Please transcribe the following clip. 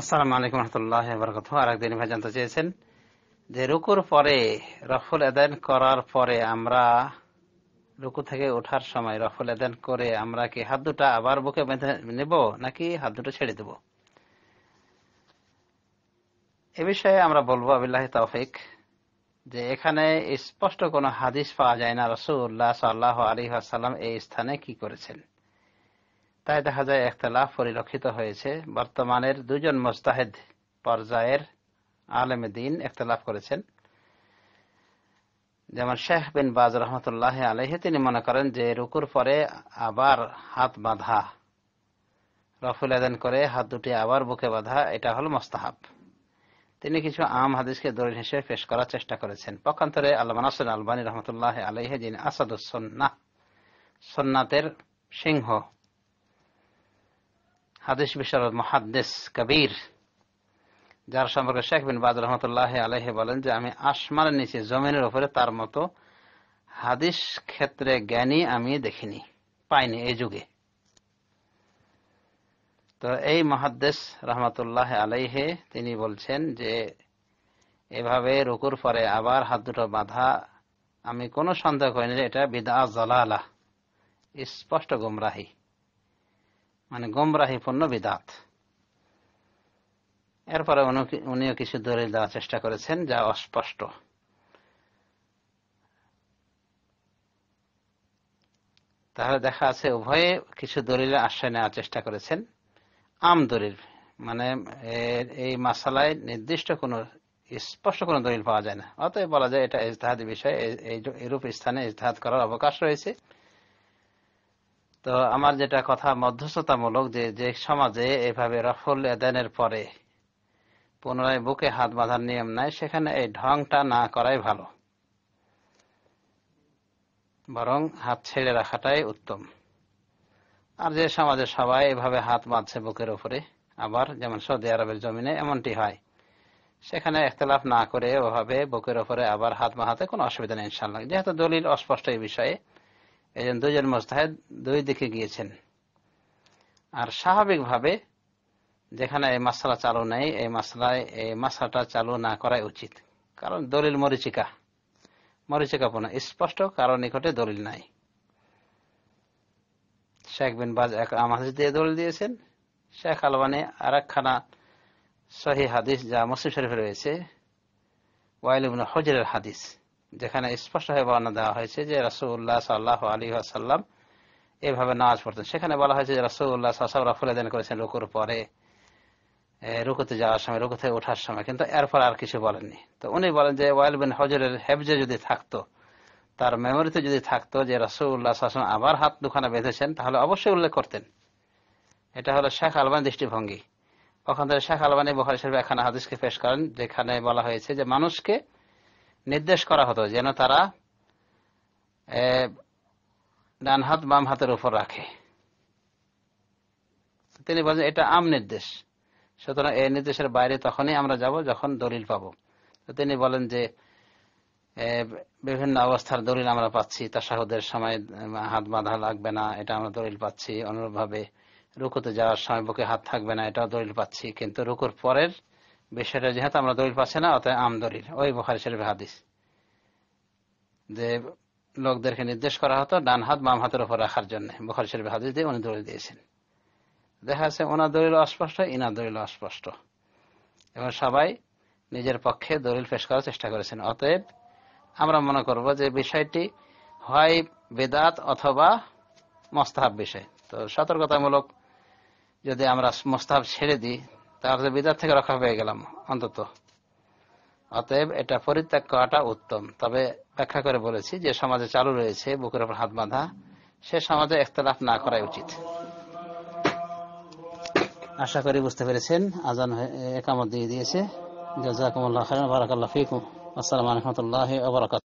আসসালামু আলাইকুম রহমতুল্লাহ বরকত আরেকদিন একদিন ভাই জানতে চেয়েছেন যে রুকুর পরে রফুল আদান করার পরে আমরা রুকু থেকে ওঠার সময় রফুল আদান করে আমরা কি হাত দুটা আবার বুকে বেঁধে নেব নাকি হাত দুটো ছেড়ে দেব এ বিষয়ে আমরা বলবো আবিল্লাহ তৌফিক যে এখানে স্পষ্ট কোনো হাদিস পাওয়া যায় না রসুল্লাহ সাল্লাহ আলী আসসালাম এই স্থানে কি করেছেন তাই দেখা যায় একতলা পরিলক্ষিত হয়েছে বর্তমানের দুজন মোস্তাহেদ পর্যায়ের আলেমে দিন একতলাফ করেছেন যেমন শেখ বিন বাজ রহমতুল্লাহ আলহে তিনি মনে করেন যে রুকুর পরে আবার হাত বাঁধা রফুল আদান করে হাত দুটি আবার বুকে বাঁধা এটা হল মোস্তাহাব তিনি কিছু আম হাদিসকে দলিল হিসেবে পেশ করার চেষ্টা করেছেন পক্ষান্তরে আল্লাহ আলবানী রহমতুল্লাহ আলহে যিনি আসাদুসন্না সন্নাতের সিংহ হাদিস বিশারদ মহাদ্দেস কবির যার সম্পর্কে শেখ বিন বাদ রহমতুল্লাহ আলহে বলেন যে আমি আসমানের নিচে জমিনের উপরে তার মতো হাদিস ক্ষেত্রে জ্ঞানী আমি দেখিনি পাইনি এই যুগে তো এই মহাদ্দেস রহমতুল্লাহ আলাইহে তিনি বলছেন যে এভাবে রুকুর পরে আবার হাত দুটো বাঁধা আমি কোনো সন্দেহ করিনি এটা বিদা জলালা স্পষ্ট গুমরাহী মানে গোমরাহিপূর্ণ বিদাত এরপরে উনিও কিছু দলিল দেওয়ার চেষ্টা করেছেন যা অস্পষ্ট তাহলে দেখা আছে উভয়ে কিছু দলিলের আশ্রয় নেওয়ার চেষ্টা করেছেন আম দলিল মানে এই মাসালায় নির্দিষ্ট কোন স্পষ্ট কোন দলিল পাওয়া যায় না অতএব বলা যায় এটা ইজতাহাদ বিষয়ে এরূপ স্থানে ইজতাহাদ করার অবকাশ রয়েছে তো আমার যেটা কথা মধ্যস্থতামূলক যে যে সমাজে এভাবে রফল এদানের পরে পুনরায় বুকে হাত বাঁধার নিয়ম নাই সেখানে এই ঢংটা না করাই ভালো বরং হাত ছেড়ে রাখাটাই উত্তম আর যে সমাজে সবাই এভাবে হাত বাঁধছে বুকের উপরে আবার যেমন সৌদি আরবের জমিনে এমনটি হয় সেখানে একতলাফ না করে ওভাবে বুকের উপরে আবার হাত বাঁধাতে কোনো অসুবিধা নেই ইনশাল্লাহ যেহেতু দলিল অস্পষ্ট এই বিষয়ে এজন দুজন মোস্তাহেদ দুই দিকে গিয়েছেন আর স্বাভাবিকভাবে যেখানে এই মশলা চালু নেই এই মশলায় এই মশলাটা চালু না করাই উচিত কারণ দলিল মরিচিকা পোনা স্পষ্ট কারণ নিকটে দলিল নাই শেখ বিন বাজ এক আমাহাজ দিয়ে দলিল দিয়েছেন শেখ আলবানি আর একখানা সহি হাদিস যা মুসলিম শরীফে রয়েছে ওয়াইল হজরের হাদিস যেখানে স্পষ্টভাবে বর্ণনা দেওয়া হয়েছে যে রাসুল্লাহ সাল্লাহ আলী আসাল্লাম এভাবে নামাজ পড়তেন সেখানে বলা হয়েছে যে রাসুল্লাহ সাসাব দেন করেছেন রুকুর পরে রুকুতে যাওয়ার সময় রুকুতে ওঠার সময় কিন্তু এরপর আর কিছু বলেননি তো উনি বলেন যে ওয়াইল বিন হজরের হেফজে যদি থাকতো তার মেমোরিতে যদি থাকতো যে রাসুল্লাহ সাসম আবার হাত দুখানা বেঁধেছেন তাহলে অবশ্যই উল্লেখ করতেন এটা হলো শেখ আলবান দৃষ্টিভঙ্গি ওখান থেকে শেখ আলবানি বহারি শরীফ এখানে হাদিসকে পেশ করেন যেখানে বলা হয়েছে যে মানুষকে নির্দেশ করা হতো যেন তারা ডান হাত বাম হাতের উপর রাখে তিনি বলছেন এটা আম নির্দেশ সুতরাং এই নির্দেশের বাইরে তখনই আমরা যাব যখন দলিল পাব তিনি বলেন যে বিভিন্ন অবস্থার দলিল আমরা পাচ্ছি তাসাহুদের সময় হাত বাঁধা লাগবে না এটা আমরা দলিল পাচ্ছি অনুরূপভাবে রুকুতে যাওয়ার সময় বুকে হাত থাকবে না এটাও দলিল পাচ্ছি কিন্তু রুকুর পরের বিষয়টা যেহেতু আমরা দলিল পাচ্ছি না অতএব আম দলিল ওই বোখারি শরীফের হাদিস যে লোকদেরকে নির্দেশ করা হতো ডান হাত বাম হাতের উপর রাখার জন্য বোখারি শরীফের হাদিস দিয়ে উনি দলিল দিয়েছেন দেখা যাচ্ছে ওনার দলিল অস্পষ্ট ইনার দলিল অস্পষ্ট এবং সবাই নিজের পক্ষে দলিল পেশ করার চেষ্টা করেছেন অতএব আমরা মনে করব যে বিষয়টি হয় বেদাত অথবা মস্তাহাব বিষয় তো সতর্কতামূলক যদি আমরা মোস্তাহাব ছেড়ে দিই তাহলে বিদাত থেকে রক্ষা পেয়ে গেলাম অন্তত অতএব এটা পরিত্যাগ করাটা উত্তম তবে ব্যাখ্যা করে বলেছি যে সমাজে চালু রয়েছে বুকের উপর হাত বাঁধা সে সমাজে একতলাফ না করাই উচিত আশা করি বুঝতে পেরেছেন আজান একামত দিয়ে দিয়েছে জাজাকুমুল্লাহ খান বারাকাল্লাহ ফিকুম আসসালামু আলাইকুম ওয়া